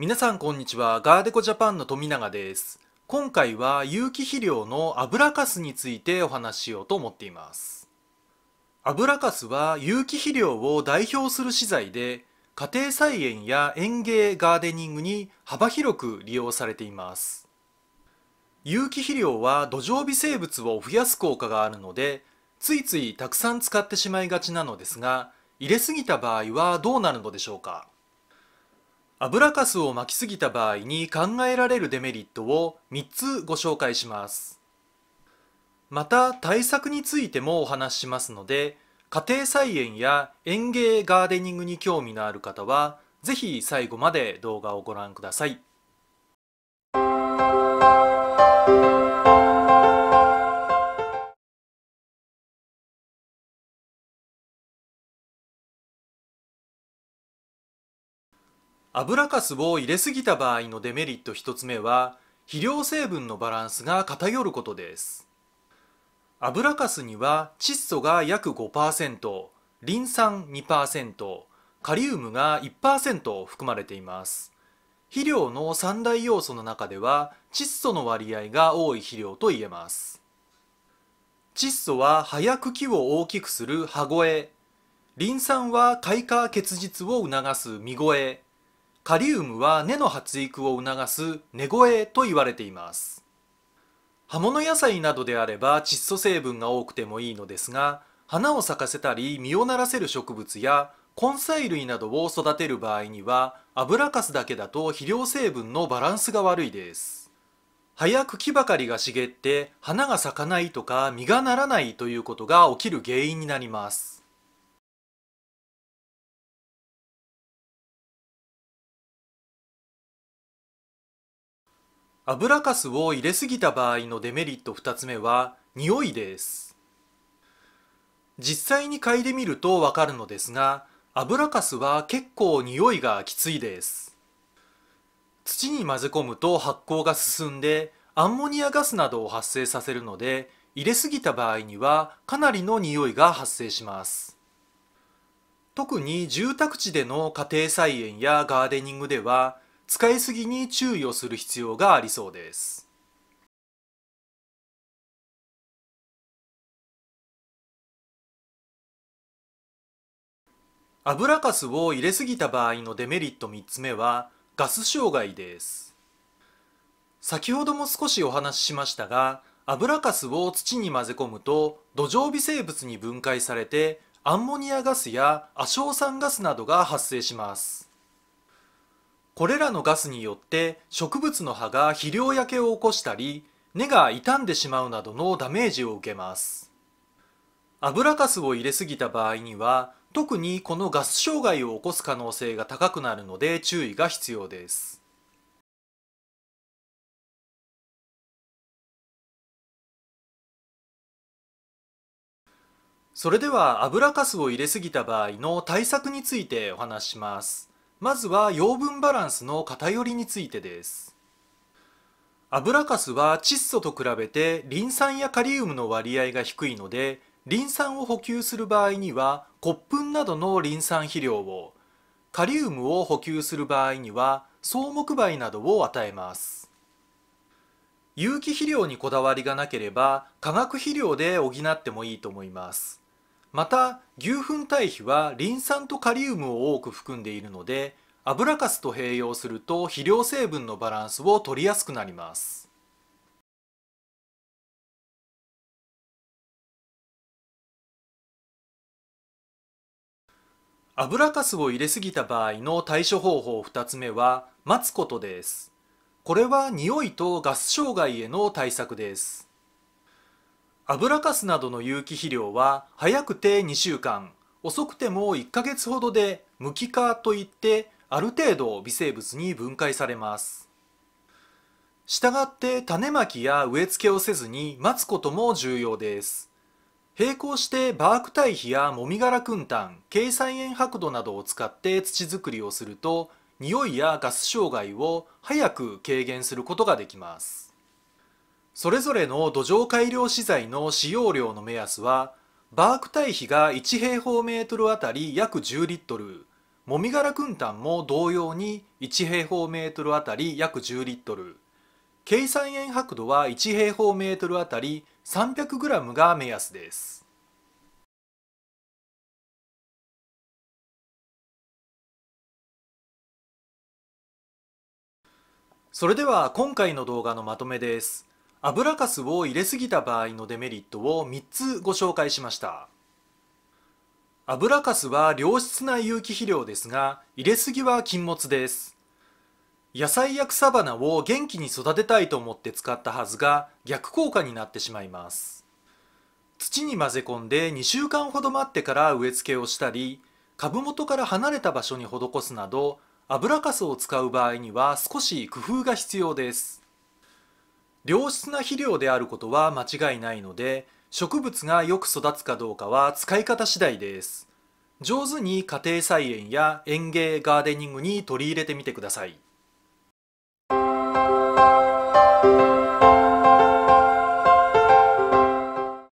皆さんこんにちはガーデコジャパンの富永です今回は有機肥料の油かすについてお話ししようと思っています油かすは有機肥料を代表する資材で家庭菜園や園芸ガーデニングに幅広く利用されています有機肥料は土壌微生物を増やす効果があるのでついついたくさん使ってしまいがちなのですが入れすぎた場合はどうなるのでしょうか油かすを巻きすぎた場合に考えられるデメリットを3つご紹介しますまた対策についてもお話ししますので家庭菜園や園芸ガーデニングに興味のある方は是非最後まで動画をご覧ください油かすを入れすぎた場合のデメリット1つ目は肥料成分のバランスが偏ることです油かすには窒素が約5%リン酸2%カリウムが1%含まれています肥料の三大要素の中では窒素の割合が多い肥料と言えます窒素は葉や茎を大きくする葉越えリン酸は開花結実を促す見越えカリウムは根の発育を促す根越えと言われています葉物野菜などであれば窒素成分が多くてもいいのですが花を咲かせたり実をならせる植物や根菜類などを育てる場合には油かすだけだと肥料成分のバランスが悪いです葉や茎ばかりが茂って花が咲かないとか実がならないということが起きる原因になります油かすを入れすぎた場合のデメリット2つ目は匂いです実際に嗅いでみるとわかるのですが油かすは結構匂いがきついです土に混ぜ込むと発酵が進んでアンモニアガスなどを発生させるので入れすぎた場合にはかなりの匂いが発生します特に住宅地での家庭菜園やガーデニングでは使いすぎに注意をする必要がありそうです。油かすを入れすぎた場合のデメリット3つ目はガス障害です先ほども少しお話ししましたが油かすを土に混ぜ込むと土壌微生物に分解されてアンモニアガスや亜硝酸ガスなどが発生しますこれらのガスによって植物の葉が肥料焼けを起こしたり根が傷んでしまうなどのダメージを受けます油かすを入れすぎた場合には特にこのガス障害を起こす可能性が高くなるので注意が必要ですそれでは油かすを入れすぎた場合の対策についてお話ししますまずは養分バランスの偏りについてです油かすは窒素と比べてリン酸やカリウムの割合が低いのでリン酸を補給する場合には骨粉などのリン酸肥料をカリウムを補給する場合には草木灰などを与えます有機肥料にこだわりがなければ化学肥料で補ってもいいと思いますまた牛糞堆肥はリン酸とカリウムを多く含んでいるので油かすと併用すると肥料成分のバランスを取りやすくなります油かすを入れすぎた場合の対処方法2つ目は待つことですこれは匂いとガス障害への対策です油かすなどの有機肥料は早くて2週間遅くても1ヶ月ほどで無機化といってある程度微生物に分解されますしたがって種まきや植え付けをせずに待つことも重要です並行してバーク堆肥やもみ殻燻炭珪酸塩白土などを使って土作りをすると匂いやガス障害を早く軽減することができますそれぞれの土壌改良資材の使用量の目安はバーク堆肥が1平方メートルあたり約10リットルもみ殻くん炭も同様に1平方メートルあたり約10リットル計算塩白度は1平方メートルあたり3 0 0ムが目安ですそれでは今回の動画のまとめです油かすを入れすぎた場合のデメリットを3つご紹介しました油かすは良質な有機肥料ですが入れすぎは禁物です野菜や草花を元気に育てたいと思って使ったはずが逆効果になってしまいます土に混ぜ込んで2週間ほど待ってから植え付けをしたり株元から離れた場所に施すなど油かすを使う場合には少し工夫が必要です良質な肥料であることは間違いないので植物がよく育つかどうかは使い方次第です上手に家庭菜園や園芸ガーデニングに取り入れてみてください